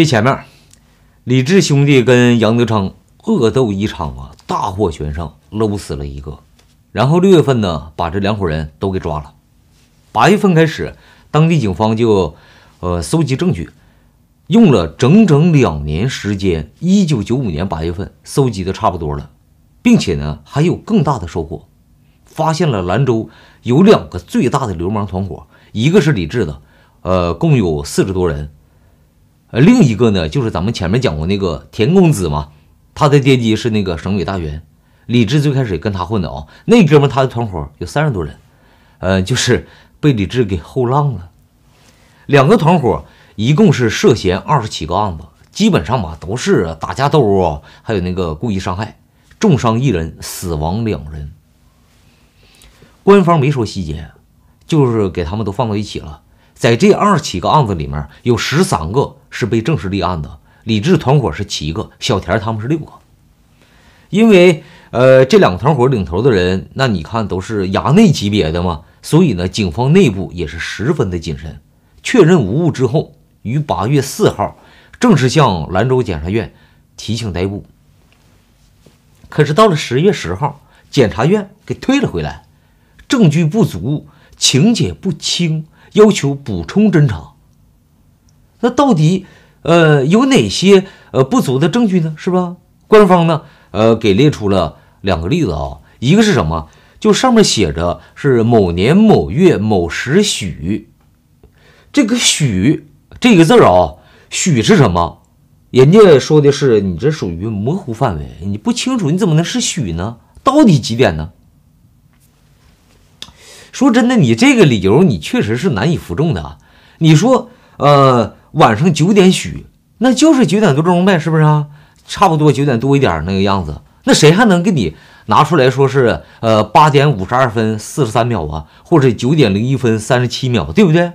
最前面，李志兄弟跟杨德昌恶斗一场啊，大获全胜，搂死了一个。然后六月份呢，把这两伙人都给抓了。八月份开始，当地警方就，呃，搜集证据，用了整整两年时间。一九九五年八月份搜集的差不多了，并且呢，还有更大的收获，发现了兰州有两个最大的流氓团伙，一个是李志的，呃，共有四十多人。呃，另一个呢，就是咱们前面讲过那个田公子嘛，他的爹爹是那个省委大员，李志最开始跟他混的啊，那哥们他的团伙有三十多人，呃，就是被李志给后浪了。两个团伙一共是涉嫌二十七个案子，基本上嘛都是打架斗殴，还有那个故意伤害，重伤一人，死亡两人。官方没说细节，就是给他们都放到一起了。在这二十七个案子里面，有十三个是被正式立案的。李志团伙是七个，小田他们是六个。因为呃，这两个团伙领头的人，那你看都是衙内级别的嘛，所以呢，警方内部也是十分的谨慎。确认无误之后，于八月四号正式向兰州检察院提请逮捕。可是到了十月十号，检察院给退了回来，证据不足，情节不清。要求补充侦查，那到底呃有哪些呃不足的证据呢？是吧？官方呢呃给列出了两个例子啊，一个是什么？就上面写着是某年某月某时许，这个“许”这个字儿啊，“许”是什么？人家说的是你这属于模糊范围，你不清楚你怎么能是“许”呢？到底几点呢？说真的，你这个理由你确实是难以服众的。你说，呃，晚上九点许，那就是九点多钟呗，是不是啊？差不多九点多一点那个样子，那谁还能给你拿出来说是呃八点五十二分四十三秒啊，或者九点零一分三十七秒，对不对？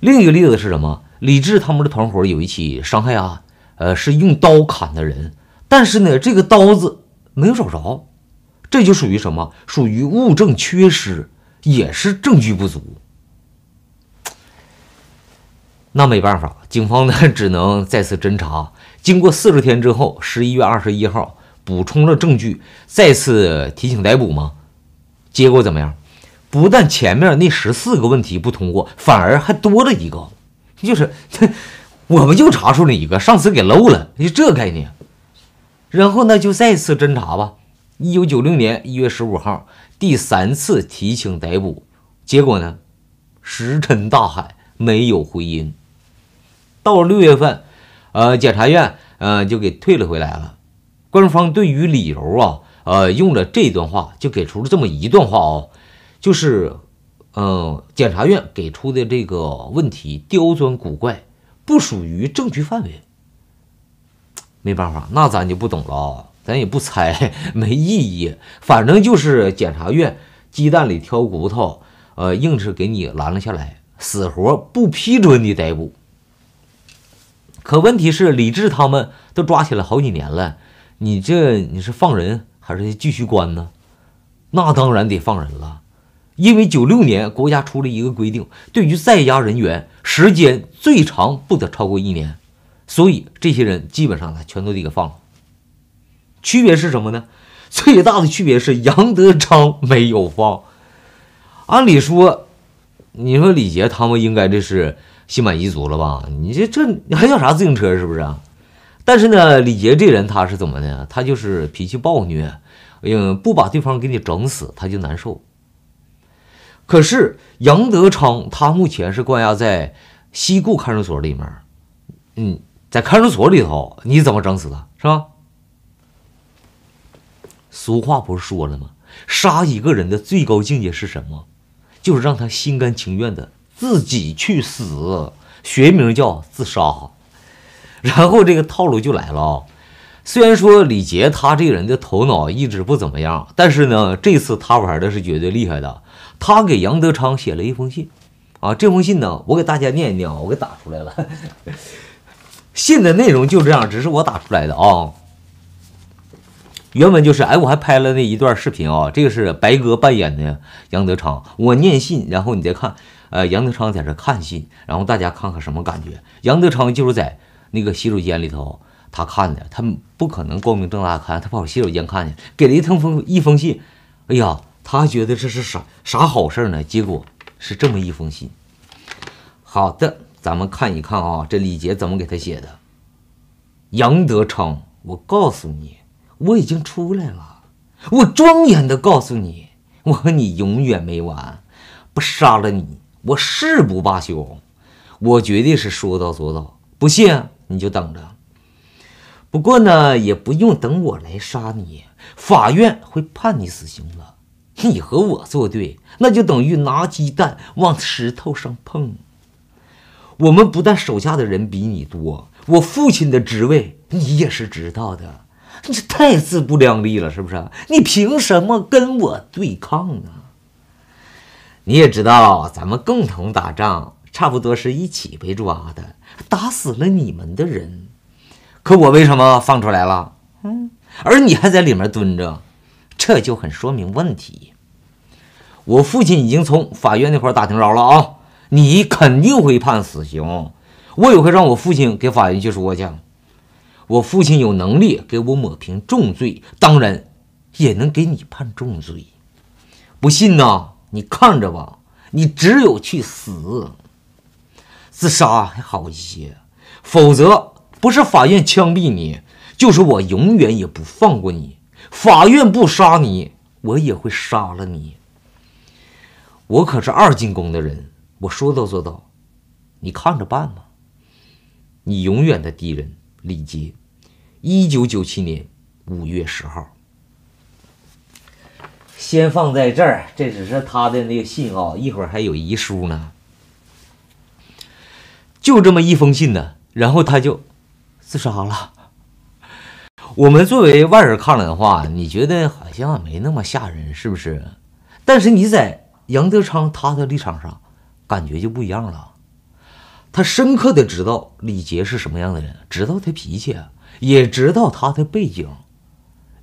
另一个例子是什么？李志他们的团伙有一起伤害案，呃，是用刀砍的人，但是呢，这个刀子没有找着。这就属于什么？属于物证缺失，也是证据不足。那没办法，警方呢 只能再次侦查。经过四十天之后，十一月二十一号补充了证据，再次提请逮捕吗？结果怎么样？不但前面那十四个问题不通过，反而还多了一个，就是 我们就查出了一个，上次给漏了，就这概念。然后呢，就再次侦查吧。一九九六年一月十五号，第三次提请逮捕，结果呢，石沉大海，没有回音。到了六月份，呃，检察院呃就给退了回来了。官方对于理由啊，呃，用了这段话，就给出了这么一段话啊，就是，嗯，检察院给出的这个问题刁钻古怪，不属于证据范围。没办法，那咱就不懂了。咱也不猜，没意义。反正就是检察院鸡蛋里挑骨头，呃，硬是给你拦了下来，死活不批准你逮捕。可问题是，李志他们都抓起来好几年了，你这你是放人还是继续关呢？那当然得放人了，因为九六年国家出了一个规定，对于在押人员时间最长不得超过一年，所以这些人基本上他全都得给放了。区别是什么呢？最大的区别是杨德昌没有放。按理说，你说李杰他们应该这是心满意足了吧？你这这你还要啥自行车是不是？但是呢，李杰这人他是怎么的？他就是脾气暴虐，嗯，不把对方给你整死他就难受。可是杨德昌他目前是关押在西固看守所里面，嗯，在看守所里头你怎么整死他？是吧？俗话不是说了吗？杀一个人的最高境界是什么？就是让他心甘情愿的自己去死，学名叫自杀。然后这个套路就来了啊！虽然说李杰他这个人的头脑一直不怎么样，但是呢，这次他玩的是绝对厉害的。他给杨德昌写了一封信，啊，这封信呢，我给大家念一念啊，我给打出来了。信的内容就这样，只是我打出来的啊。原文就是，哎，我还拍了那一段视频啊，这个是白哥扮演的杨德昌，我念信，然后你再看，呃，杨德昌在这看信，然后大家看看什么感觉？杨德昌就是在那个洗手间里头他看的，他不可能光明正大看，他跑洗手间看去，给了一封封一封信，哎呀，他觉得这是啥啥好事呢？结果是这么一封信。好的，咱们看一看啊，这李杰怎么给他写的？杨德昌，我告诉你。我已经出来了，我庄严的告诉你，我和你永远没完，不杀了你，我誓不罢休。我绝对是说到做到，不信你就等着。不过呢，也不用等我来杀你，法院会判你死刑了。你和我作对，那就等于拿鸡蛋往石头上碰。我们不但手下的人比你多，我父亲的职位你也是知道的。你太自不量力了，是不是？你凭什么跟我对抗呢？你也知道，咱们共同打仗，差不多是一起被抓的，打死了你们的人，可我为什么放出来了？嗯，而你还在里面蹲着，这就很说明问题。我父亲已经从法院那块打听着了啊，你肯定会判死刑。我也会让我父亲给法院去说去。我父亲有能力给我抹平重罪，当然也能给你判重罪。不信呢？你看着吧，你只有去死，自杀还好一些，否则不是法院枪毙你，就是我永远也不放过你。法院不杀你，我也会杀了你。我可是二进宫的人，我说到做到，你看着办吧。你永远的敌人，李杰。一九九七年五月十号，先放在这儿。这只是他的那个信啊，一会儿还有遗书呢。就这么一封信呢，然后他就自杀了。我们作为外人看了的话，你觉得好像没那么吓人，是不是？但是你在杨德昌他的立场上，感觉就不一样了。他深刻的知道李杰是什么样的人，知道他脾气。也知道他的背景，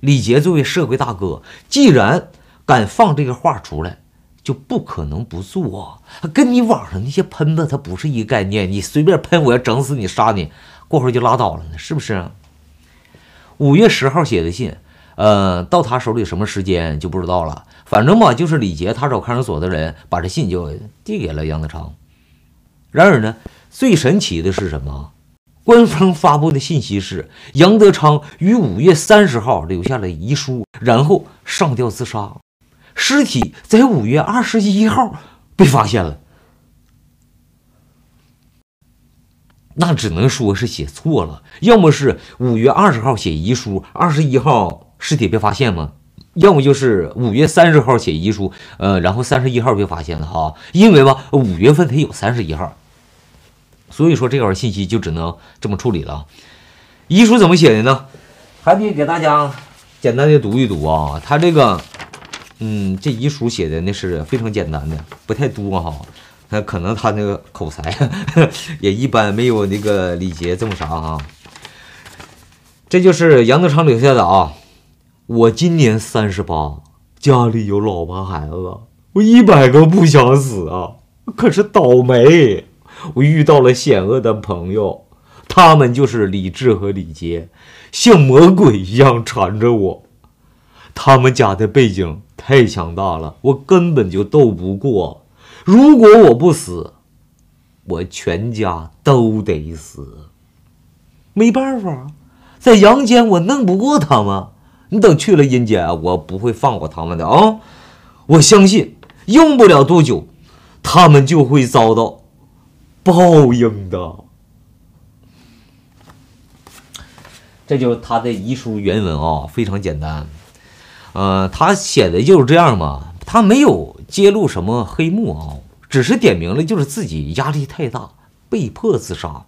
李杰作为社会大哥，既然敢放这个话出来，就不可能不做。他跟你网上那些喷子，他不是一个概念。你随便喷，我要整死你，杀你，过会儿就拉倒了呢，是不是？五月十号写的信，呃，到他手里什么时间就不知道了。反正吧，就是李杰他找看守所的人，把这信就递给了杨德昌。然而呢，最神奇的是什么？官方发布的信息是，杨德昌于五月三十号留下了遗书，然后上吊自杀，尸体在五月二十一号被发现了。那只能说是写错了，要么是五月二十号写遗书，二十一号尸体被发现吗？要么就是五月三十号写遗书，呃，然后三十一号被发现了哈，因为吧，五月份才有三十一号。所以说这块信息就只能这么处理了。遗书怎么写的呢？还得给大家简单的读一读啊。他这个，嗯，这遗书写的那是非常简单的，不太多哈。他可能他那个口才 也一般，没有那个李杰这么啥哈。这就是杨德昌留下的啊。我今年三十八，家里有老婆孩子，我一百个不想死啊，可是倒霉。我遇到了险恶的朋友，他们就是李智和李杰，像魔鬼一样缠着我。他们家的背景太强大了，我根本就斗不过。如果我不死，我全家都得死。没办法，在阳间我弄不过他们。你等去了阴间，我不会放过他们的啊！我相信，用不了多久，他们就会遭到。报应的，这就是他的遗书原文啊，非常简单，呃，他写的就是这样嘛，他没有揭露什么黑幕啊，只是点明了就是自己压力太大，被迫自杀。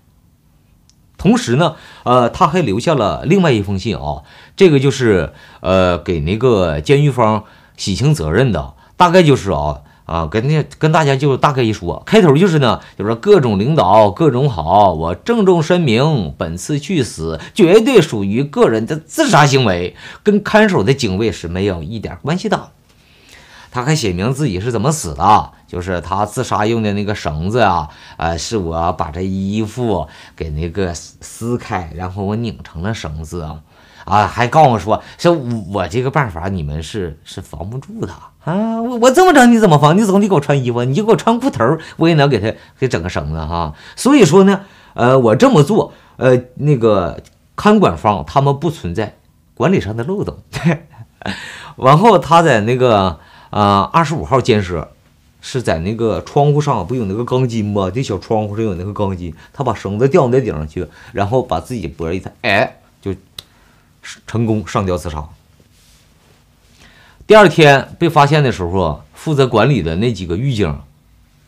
同时呢，呃，他还留下了另外一封信啊，这个就是呃给那个监狱方洗清责任的，大概就是啊。啊，跟那跟大家就大概一说，开头就是呢，就是各种领导各种好。我郑重声明，本次去死绝对属于个人的自杀行为，跟看守的警卫是没有一点关系的。他还写明自己是怎么死的，就是他自杀用的那个绳子啊，呃，是我把这衣服给那个撕开，然后我拧成了绳子。啊，还告诉我说，说我这个办法你们是是防不住的啊！我我这么整你怎么防？你总得给我穿衣服，你就给我穿裤头，我也能给他给整个绳子哈。所以说呢，呃，我这么做，呃，那个看管方他们不存在管理上的漏洞。完 后他在那个啊二十五号监舍是在那个窗户上不有那个钢筋吗？这小窗户上有那个钢筋，他把绳子吊在顶上去，然后把自己脖子一抬，哎，就。成功上吊自杀。第二天被发现的时候啊，负责管理的那几个狱警，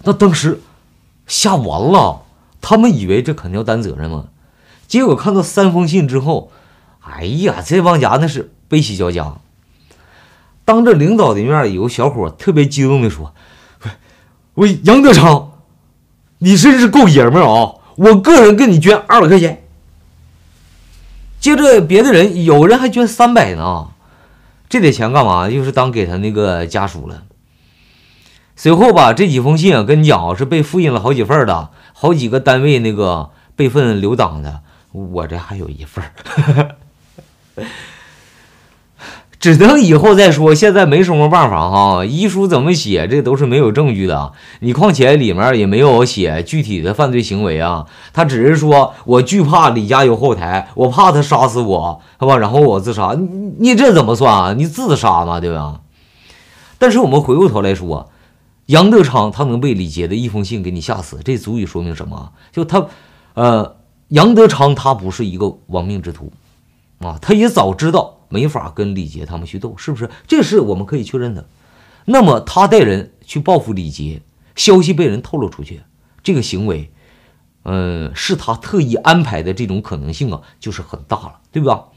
那当时吓完了。他们以为这肯定要担责任嘛。结果看到三封信之后，哎呀，这帮家那是悲喜交加。当着领导的面，有个小伙特别激动的说：“喂，杨德昌，你真是够爷们儿啊！我个人给你捐二百块钱。”接着，别的人有人还捐三百呢，这点钱干嘛？就是当给他那个家属了。随后吧，这几封信啊，跟你讲是被复印了好几份的，好几个单位那个备份留档的，我这还有一份。只能以后再说，现在没什么办法哈。遗书怎么写，这都是没有证据的。你况且里面也没有写具体的犯罪行为啊，他只是说我惧怕李家有后台，我怕他杀死我，好吧？然后我自杀，你你这怎么算啊？你自杀嘛，对吧？但是我们回过头来说，杨德昌他能被李杰的一封信给你吓死，这足以说明什么？就他呃，杨德昌他不是一个亡命之徒啊，他也早知道。没法跟李杰他们去斗，是不是？这是我们可以确认的。那么他带人去报复李杰，消息被人透露出去，这个行为，嗯，是他特意安排的，这种可能性啊，就是很大了，对吧？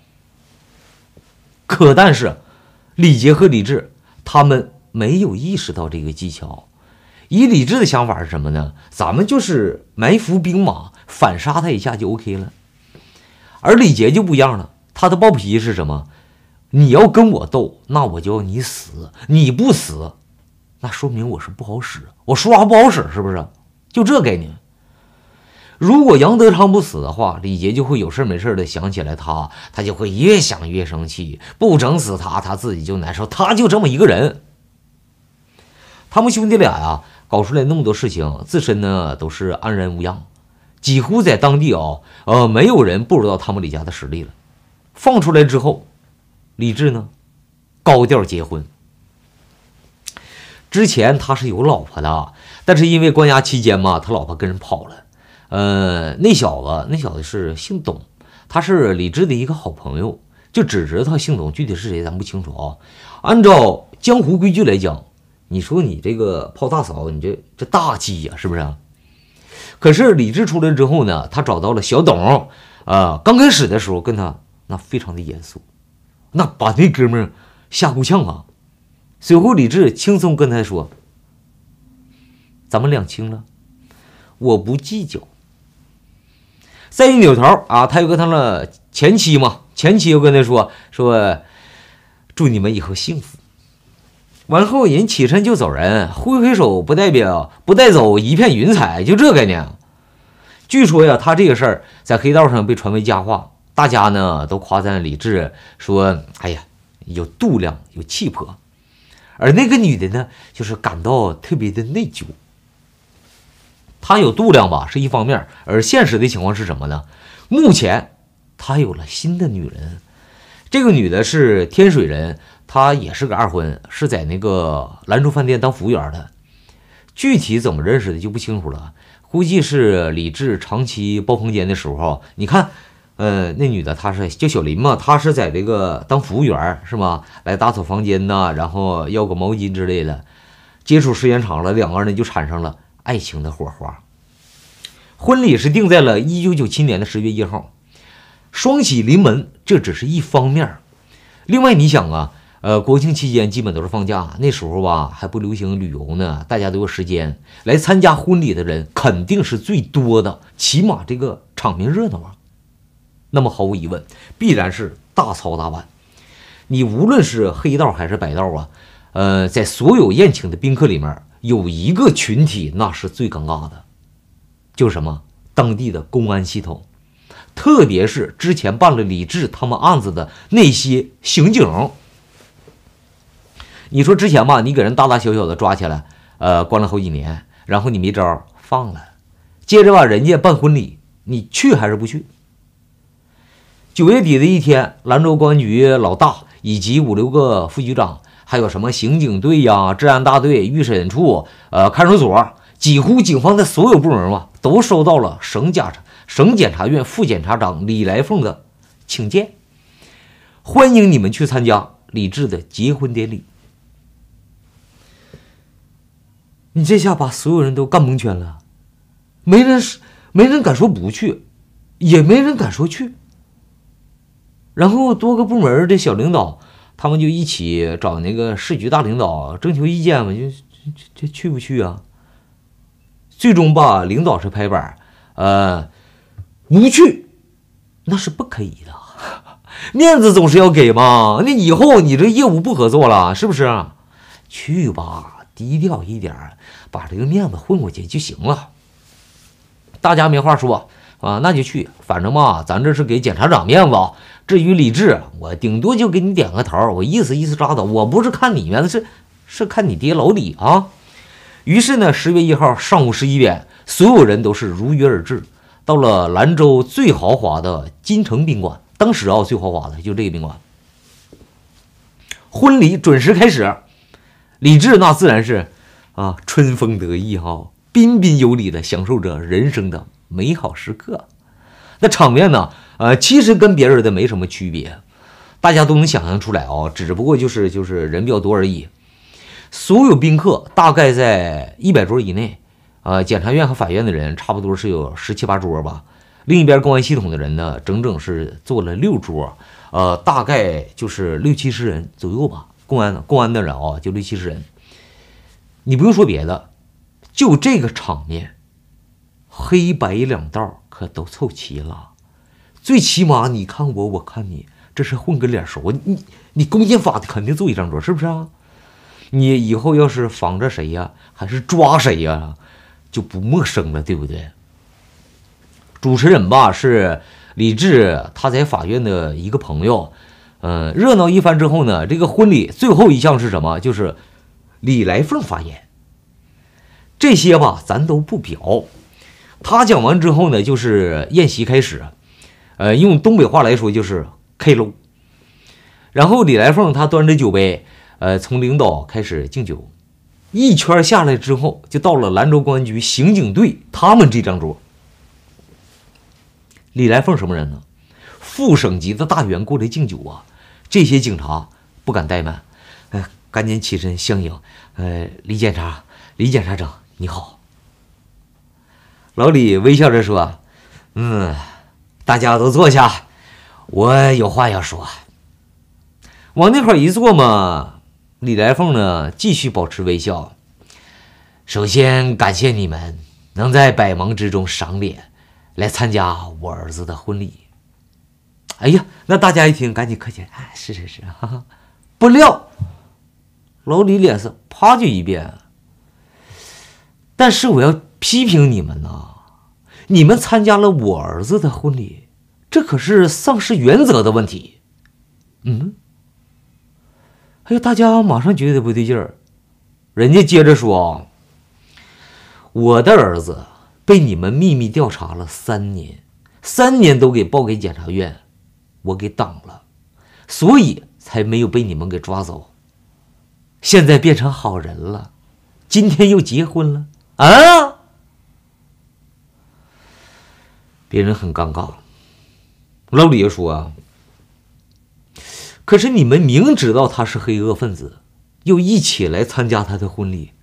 可但是李杰和李志他们没有意识到这个技巧。以李志的想法是什么呢？咱们就是埋伏兵马，反杀他一下就 OK 了。而李杰就不一样了，他的暴脾气是什么？你要跟我斗，那我就要你死；你不死，那说明我是不好使，我说话不好使，是不是？就这概念。如果杨德昌不死的话，李杰就会有事没事的想起来他，他就会越想越生气，不整死他，他自己就难受。他就这么一个人。他们兄弟俩呀，搞出来那么多事情，自身呢都是安然无恙，几乎在当地啊，呃，没有人不知道他们李家的实力了。放出来之后。李治呢，高调结婚。之前他是有老婆的，但是因为关押期间嘛，他老婆跟人跑了。呃，那小子，那小子是姓董，他是李治的一个好朋友，就只知道姓董，具体是谁咱不清楚啊。按照江湖规矩来讲，你说你这个泡大嫂，你这这大忌呀，是不是？可是李治出来之后呢，他找到了小董，啊，刚开始的时候跟他那非常的严肃。那把那哥们儿吓够呛啊！随后李治轻松跟他说：“咱们两清了，我不计较。”再一扭头啊，他又跟他的前妻嘛，前妻又跟他说：“说祝你们以后幸福。”完后人起身就走人，挥挥手不代表不带走一片云彩，就这概念。据说呀，他这个事儿在黑道上被传为佳话。大家呢都夸赞李志说：“哎呀，有度量，有气魄。”而那个女的呢，就是感到特别的内疚。她有度量吧，是一方面，而现实的情况是什么呢？目前她有了新的女人。这个女的是天水人，她也是个二婚，是在那个兰州饭店当服务员的。具体怎么认识的就不清楚了，估计是李志长期包房间的时候，你看。呃，那女的她是叫小林嘛？她是在这个当服务员是吗？来打扫房间呐，然后要个毛巾之类的。接触时间长了，两个人就产生了爱情的火花。婚礼是定在了1997年的十月一号，双喜临门，这只是一方面。另外，你想啊，呃，国庆期间基本都是放假，那时候吧还不流行旅游呢，大家都有时间来参加婚礼的人肯定是最多的，起码这个场面热闹啊。那么毫无疑问，必然是大操大办。你无论是黑道还是白道啊，呃，在所有宴请的宾客里面，有一个群体那是最尴尬的，就是什么当地的公安系统，特别是之前办了李志他们案子的那些刑警。你说之前吧，你给人大大小小的抓起来，呃，关了好几年，然后你没招，放了，接着吧，人家办婚礼，你去还是不去？九月底的一天，兰州公安局老大以及五六个副局长，还有什么刑警队呀、治安大队、预审处、呃看守所，几乎警方的所有部门吧，都收到了省检察省检察院副检察长李来凤的请见，欢迎你们去参加李志的结婚典礼。你这下把所有人都干蒙圈了，没人没人敢说不去，也没人敢说去。然后多个部门的小领导，他们就一起找那个市局大领导征求意见嘛，就这这去不去啊？最终吧，领导是拍板儿，呃，不去，那是不可以的，面子总是要给嘛。那以后你这业务不合作了，是不是？去吧，低调一点，把这个面子混过去就行了。大家没话说啊，那就去，反正嘛，咱这是给检察长面子。至于李治，我顶多就给你点个头，我意思意思，拉倒。我不是看你们，是是看你爹老李啊。于是呢，十月一号上午十一点，所有人都是如约而至，到了兰州最豪华的金城宾馆。当时啊，最豪华的就这个宾馆。婚礼准时开始，李治那自然是啊春风得意哈，彬彬有礼的享受着人生的美好时刻。那场面呢？呃，其实跟别人的没什么区别，大家都能想象出来哦，只不过就是就是人比较多而已。所有宾客大概在一百桌以内，呃，检察院和法院的人差不多是有十七八桌吧。另一边公安系统的人呢，整整是坐了六桌，呃，大概就是六七十人左右吧。公安公安的人啊，就六七十人。你不用说别的，就这个场面，黑白两道可都凑齐了。最起码你看我，我看你，这是混个脸熟。你你公检法的肯定坐一张桌，是不是啊？你以后要是防着谁呀，还是抓谁呀，就不陌生了，对不对？主持人吧是李志，他在法院的一个朋友。嗯，热闹一番之后呢，这个婚礼最后一项是什么？就是李来凤发言。这些吧咱都不表。他讲完之后呢，就是宴席开始。呃，用东北话来说就是 “k 搂”。然后李来凤他端着酒杯，呃，从领导开始敬酒，一圈下来之后，就到了兰州公安局刑警队他们这张桌。李来凤什么人呢？副省级的大员过来敬酒啊！这些警察不敢怠慢，哎，赶紧起身相迎。呃，李检察，李检察长，你好。老李微笑着说：“嗯。”大家都坐下，我有话要说。往那块一坐嘛，李来凤呢，继续保持微笑。首先感谢你们能在百忙之中赏脸来参加我儿子的婚礼。哎呀，那大家一听，赶紧客气。哎，是是是。哈哈。不料老李脸色啪就一变。但是我要批评你们呢。你们参加了我儿子的婚礼，这可是丧失原则的问题。嗯，哎呀，大家马上觉得不对劲儿。人家接着说啊，我的儿子被你们秘密调查了三年，三年都给报给检察院，我给挡了，所以才没有被你们给抓走。现在变成好人了，今天又结婚了啊！别人很尴尬。老李说：“啊，可是你们明知道他是黑恶分子，又一起来参加他的婚礼，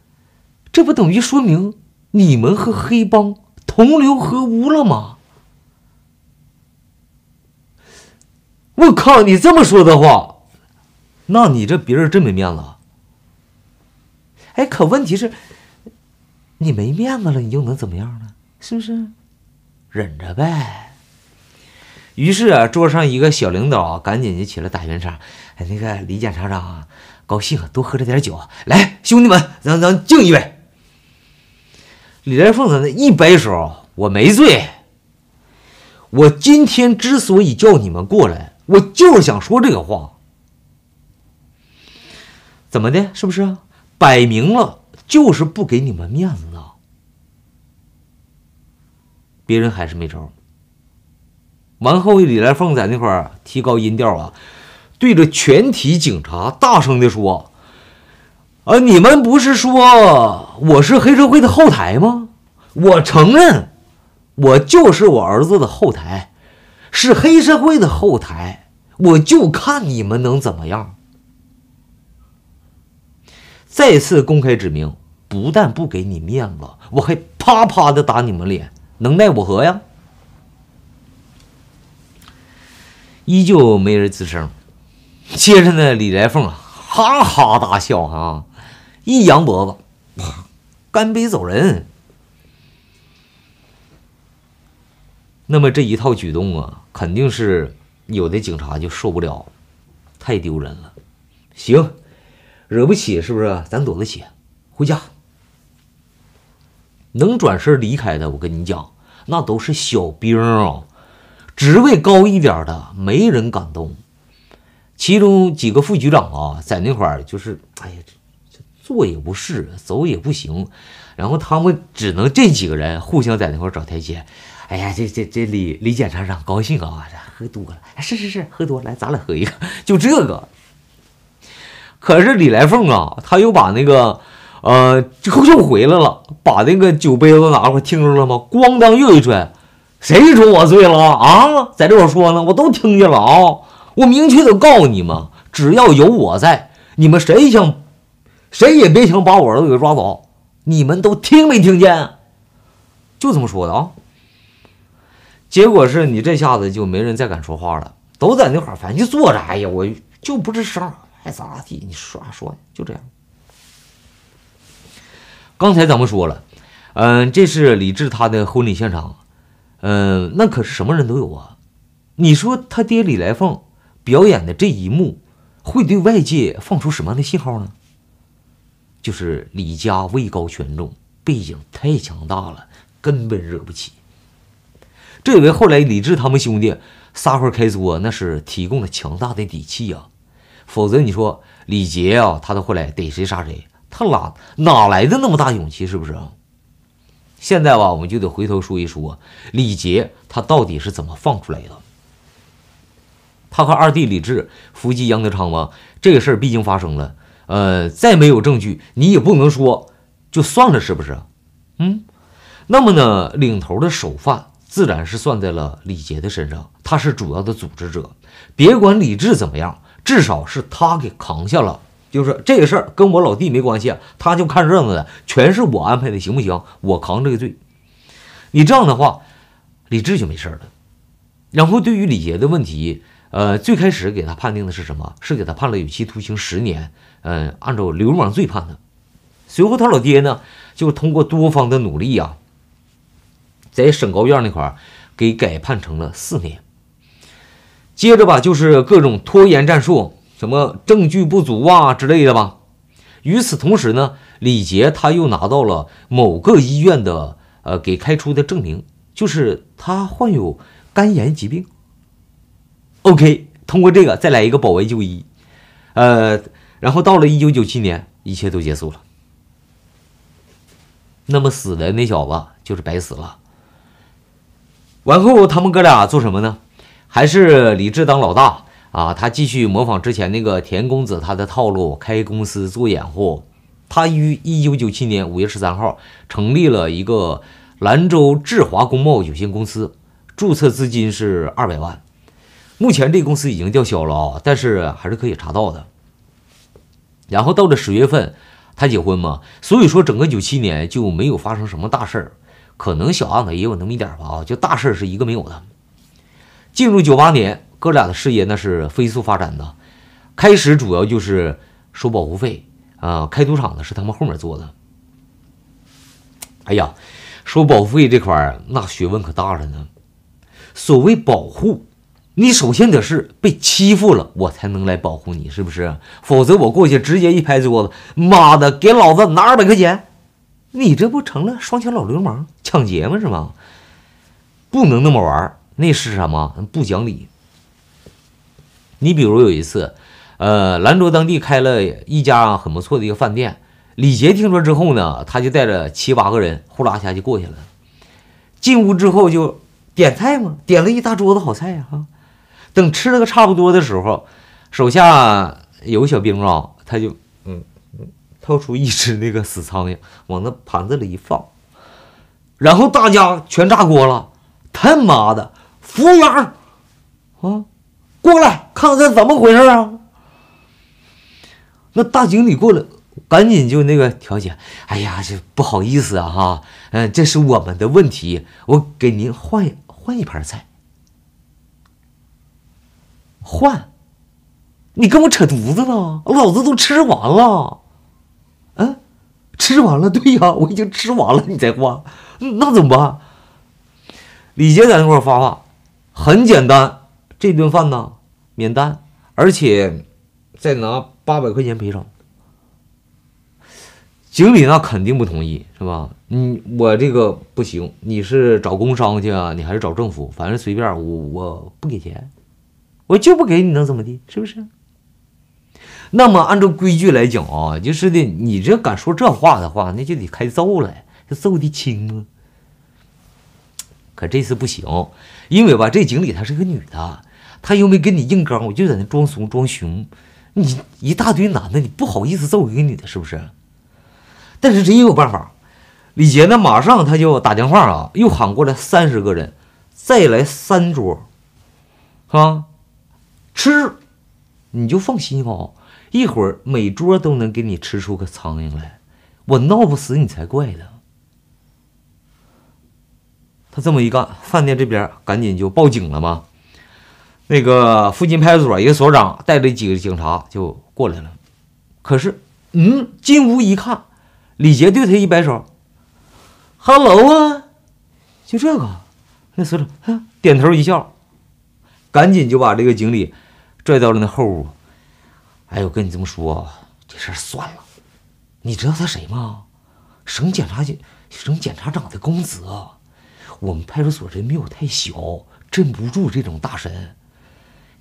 这不等于说明你们和黑帮同流合污了吗？”我靠！你这么说的话，那你这别人真没面子。哎，可问题是，你没面子了，你又能怎么样呢？是不是？忍着呗。于是啊，桌上一个小领导赶紧就起来打圆场：“哎，那个李检察长啊，高兴啊，多喝着点酒。来，兄弟们，咱咱敬一杯。”李连凤呢，一摆手：“我没醉，我今天之所以叫你们过来，我就是想说这个话。怎么的？是不是？摆明了就是不给你们面子呢？”别人还是没招。完后，李来凤在那块儿提高音调啊，对着全体警察大声的说：“啊，你们不是说我是黑社会的后台吗？我承认，我就是我儿子的后台，是黑社会的后台。我就看你们能怎么样？再次公开指明，不但不给你面子，我还啪啪的打你们脸。”能奈我何呀？依旧没人吱声。接着呢，李来凤哈哈大笑，哈，一扬脖子，干杯走人。那么这一套举动啊，肯定是有的警察就受不了，太丢人了。行，惹不起是不是？咱躲得起，回家。能转身离开的，我跟你讲。那都是小兵儿，职位高一点的没人敢动。其中几个副局长啊，在那块儿就是，哎呀，这这坐也不是，走也不行。然后他们只能这几个人互相在那块儿找台阶。哎呀，这这这李李检察长高兴啊，喝多了，是是是，喝多来，咱俩喝一个，就这个。可是李来凤啊，他又把那个。呃，这后又回来了，把那个酒杯子拿过来，听着了吗？咣当又一摔，谁说我醉了啊？在这我说呢，我都听见了啊！我明确的告诉你们，只要有我在，你们谁想谁也别想把我儿子给抓走，你们都听没听见？就这么说的啊。结果是你这下子就没人再敢说话了，都在那块儿，反正就坐着。哎呀，我就不吱声，还咋地？你说啥说就这样。刚才咱们说了，嗯，这是李治他的婚礼现场，嗯，那可是什么人都有啊。你说他爹李来凤表演的这一幕，会对外界放出什么样的信号呢？就是李家位高权重，背景太强大了，根本惹不起。这为后来李治他们兄弟仨欢开桌，那是提供了强大的底气呀。否则你说李杰啊，他到后来逮谁杀谁。他哪哪来的那么大勇气？是不是？现在吧，我们就得回头说一说李杰他到底是怎么放出来的。他和二弟李治伏击杨德昌吗？这个事儿毕竟发生了。呃，再没有证据，你也不能说就算了，是不是？嗯。那么呢，领头的首犯自然是算在了李杰的身上，他是主要的组织者。别管李治怎么样，至少是他给扛下了。就是这个事儿跟我老弟没关系，他就看热闹的，全是我安排的，行不行？我扛这个罪。你这样的话，李志就没事儿了。然后对于李杰的问题，呃，最开始给他判定的是什么？是给他判了有期徒刑十年，呃，按照流氓罪判的。随后他老爹呢，就通过多方的努力啊，在省高院那块儿给改判成了四年。接着吧，就是各种拖延战术。什么证据不足啊之类的吧。与此同时呢，李杰他又拿到了某个医院的呃给开出的证明，就是他患有肝炎疾病。OK，通过这个再来一个保卫就医，呃，然后到了一九九七年，一切都结束了。那么死的那小子就是白死了。完后，他们哥俩做什么呢？还是李志当老大。啊，他继续模仿之前那个田公子他的套路，开公司做掩护。他于一九九七年五月十三号成立了一个兰州智华工贸有限公司，注册资金是二百万。目前这公司已经吊销了啊，但是还是可以查到的。然后到了十月份，他结婚嘛，所以说整个九七年就没有发生什么大事儿，可能小案子也有那么一点吧啊，就大事儿是一个没有的。进入九八年。哥俩的事业那是飞速发展的，开始主要就是收保护费啊，开赌场的是他们后面做的。哎呀，收保护费这块儿那学问可大了呢。所谓保护，你首先得是被欺负了，我才能来保护你，是不是？否则我过去直接一拍桌子，妈的，给老子拿二百块钱，你这不成了双枪老流氓抢劫吗？是吗？不能那么玩，那是什么？不讲理。你比如有一次，呃，兰州当地开了一家很不错的一个饭店，李杰听说之后呢，他就带着七八个人呼啦一下就过去了。进屋之后就点菜嘛，点了一大桌子好菜呀哈。等吃了个差不多的时候，手下有个小兵啊，他就嗯嗯掏出一只那个死苍蝇往那盘子里一放，然后大家全炸锅了，他妈的服务员啊！过来看看这怎么回事啊？那大经理过来，赶紧就那个调解。哎呀，这不好意思啊，哈，嗯，这是我们的问题，我给您换换一盘菜。换？你跟我扯犊子呢？老子都吃完了，嗯，吃完了。对呀，我已经吃完了，你再换，那怎么办？李杰在那块发话，很简单。这顿饭呢，免单，而且再拿八百块钱赔偿。经理那肯定不同意，是吧？你我这个不行，你是找工商去啊？你还是找政府，反正随便，我我不给钱，我就不给你能怎么地？是不是？那么按照规矩来讲啊，就是的，你这敢说这话的话，那就得开揍了，这揍的轻啊。可这次不行，因为吧，这经理她是个女的。他又没跟你硬刚，我就在那装怂装熊。你一大堆男的，你不好意思揍一个女的，是不是？但是这也有办法。李杰呢，马上他就打电话啊，又喊过来三十个人，再来三桌，啊，吃。你就放心哦，一会儿每桌都能给你吃出个苍蝇来，我闹不死你才怪呢。他这么一干，饭店这边赶紧就报警了嘛。那个附近派出所一个所长带着几个警察就过来了，可是，嗯，进屋一看，李杰对他一摆手，“Hello 啊，就这个。”那所长啊点头一笑，赶紧就把这个经理拽到了那后屋。哎，我跟你这么说这事儿算了。你知道他谁吗？省检察省检察长的公子。我们派出所人没有太小，镇不住这种大神。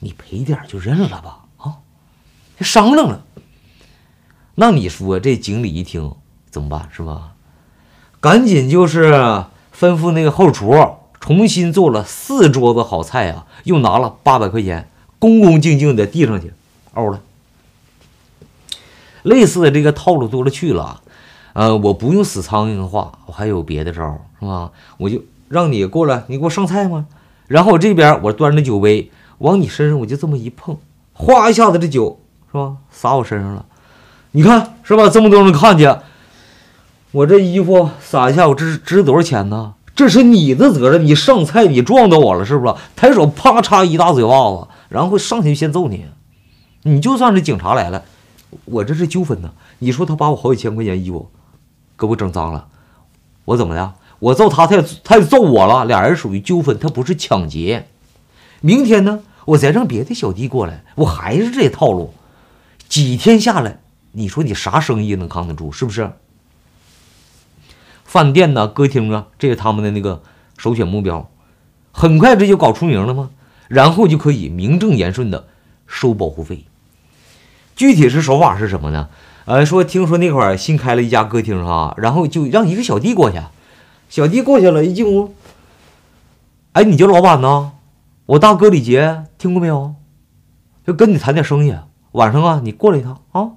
你赔点就认了吧啊，商量了。那你说这经理一听怎么办是吧？赶紧就是吩咐那个后厨重新做了四桌子好菜啊，又拿了八百块钱，恭恭敬敬的递上去，欧了。类似的这个套路多了去了，呃，我不用死苍蝇的话，我还有别的招是吧？我就让你过来，你给我上菜吗？然后这边我端着酒杯。往你身上我就这么一碰，哗一下子这酒是吧洒我身上了，你看是吧这么多人看见，我这衣服洒一下，我这是值多少钱呢？这是你的责任，你上菜你撞到我了是不是？抬手啪嚓一大嘴巴子，然后上去就先揍你。你就算是警察来了，我这是纠纷呢。你说他把我好几千块钱衣服给我整脏了，我怎么的？我揍他，他也他也揍我了，俩人属于纠纷，他不是抢劫。明天呢？我再让别的小弟过来，我还是这套路，几天下来，你说你啥生意能扛得住？是不是？饭店呐、歌厅啊，这是他们的那个首选目标。很快这就搞出名了吗？然后就可以名正言顺的收保护费。具体是手法是什么呢？呃，说听说那块儿新开了一家歌厅哈，然后就让一个小弟过去，小弟过去了一进屋，哎，你叫老板呢？我大哥李杰听过没有？就跟你谈点生意，晚上啊，你过来一趟啊。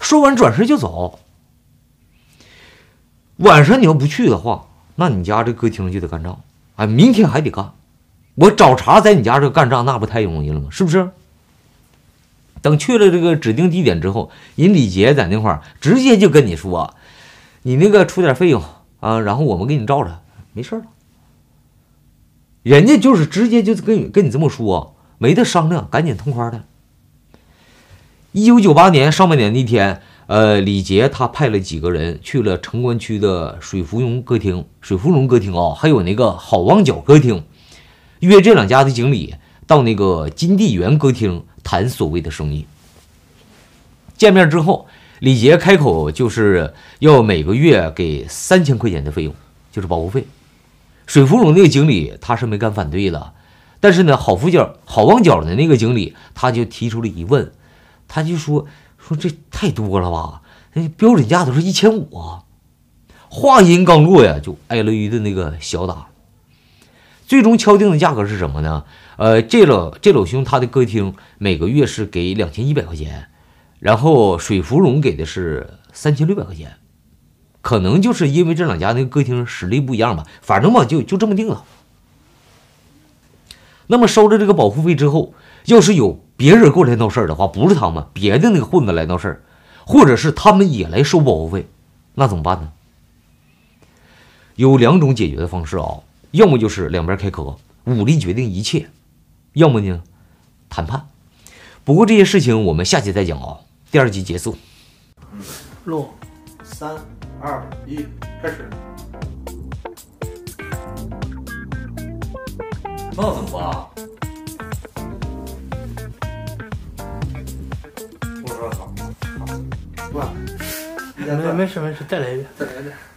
说完转身就走。晚上你要不去的话，那你家这歌厅就得干仗。哎，明天还得干，我找茬在你家这干仗，那不太容易了吗？是不是？等去了这个指定地点之后，人李杰在那块儿直接就跟你说，你那个出点费用啊，然后我们给你照着，没事了。”人家就是直接就是跟你跟你这么说，没得商量，赶紧痛快的。一九九八年上半年那天，呃，李杰他派了几个人去了城关区的水芙蓉歌厅、水芙蓉歌厅啊，还有那个好望角歌厅，约这两家的经理到那个金地园歌厅谈所谓的生意。见面之后，李杰开口就是要每个月给三千块钱的费用，就是保护费。水芙蓉那个经理他是没敢反对的，但是呢，好福角、好旺角的那个经理他就提出了疑问，他就说说这太多了吧？那标准价都是一千五啊！话音刚落呀，就挨了一的那个小打。最终敲定的价格是什么呢？呃，这老这老兄他的歌厅每个月是给两千一百块钱，然后水芙蓉给的是三千六百块钱。可能就是因为这两家那个歌厅实力不一样吧，反正吧就就这么定了。那么收了这个保护费之后，要是有别人过来闹事儿的话，不是他们别的那个混子来闹事儿，或者是他们也来收保护费，那怎么办呢？有两种解决的方式啊，要么就是两边开磕，武力决定一切；要么呢谈判。不过这些事情我们下期再讲啊。第二集结束。落三。二一，开始。那怎么办？我说好，好，不，没没事没事，再来一遍，再来一遍。